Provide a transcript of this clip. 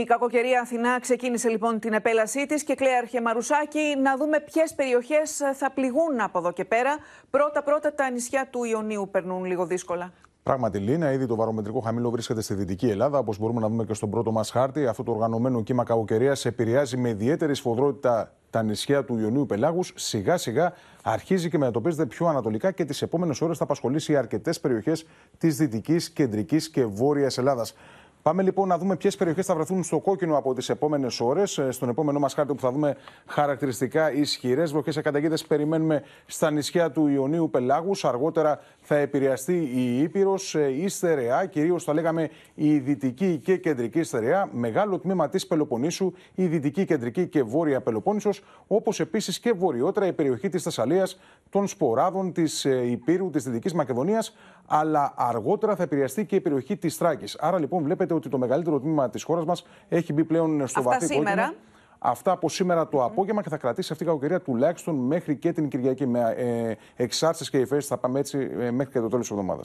Η κακοκαιρία Αθηνά ξεκίνησε λοιπόν την επέλασή της και κλέαρχε Μαρουσάκη να δούμε ποιες περιοχές ε, θα πληγούν από εδώ και πέρα. Πρώτα-πρώτα τα νησιά του Ιωνίου περνούν λίγο δύσκολα. Πράγματι, Λίνα, ήδη το βαρομετρικό χαμηλό βρίσκεται στη Δυτική Ελλάδα, όπως μπορούμε να δούμε και στον πρώτο μας χάρτη. Αυτό το οργανωμένο κύμα κακοκαιρίας επηρεάζει με ιδιαίτερη σφοδρότητα τα νησιά του Ιωνίου Πελάγους. Σιγά-σιγά αρχίζει και μετατοπίζεται πιο ανατολικά και τις επόμενες ώρες θα απασχολήσει αρκετές περιοχές της Δυτικής, Κεντρικής και Βόρειας Ελλάδας. Πάμε λοιπόν να δούμε ποιες περιοχές θα βρεθούν στο κόκκινο από τις επόμενες ώρες. Ε, στον επόμενό μας χάρτη που θα δούμε χαρακτηριστικά ισχυρές βροχές Σε περιμένουμε στα νησιά του Ιωνίου Πελάγους. Αργότερα θα επηρεαστεί η Ήπειρος, ε, η στερεά, κυρίως θα λέγαμε η δυτική και κεντρική στερεά, μεγάλο τμήμα της Πελοποννήσου, η δυτική, κεντρική και βόρεια Πελοπόννησος, όπως επίσης και βορειότερα η περιοχή της Θεσσαλίας, των Σποράδων, της ε, Υπήρου, της Δυτικής Μακεδονίας, αλλά αργότερα θα επηρεαστεί και η περιοχή της τράκης. Άρα λοιπόν βλέπετε ότι το μεγαλύτερο τμήμα της χώρας μας έχει μπει πλέον στο Αυτά βαθύ σήμερα. Αυτά από σήμερα το απόγευμα και θα κρατήσει αυτή η κακοκαιρία τουλάχιστον μέχρι και την Κυριακή με ε, εξάρτηση και υφέσει. Θα πάμε έτσι ε, μέχρι και το τέλος της εβδομάδας.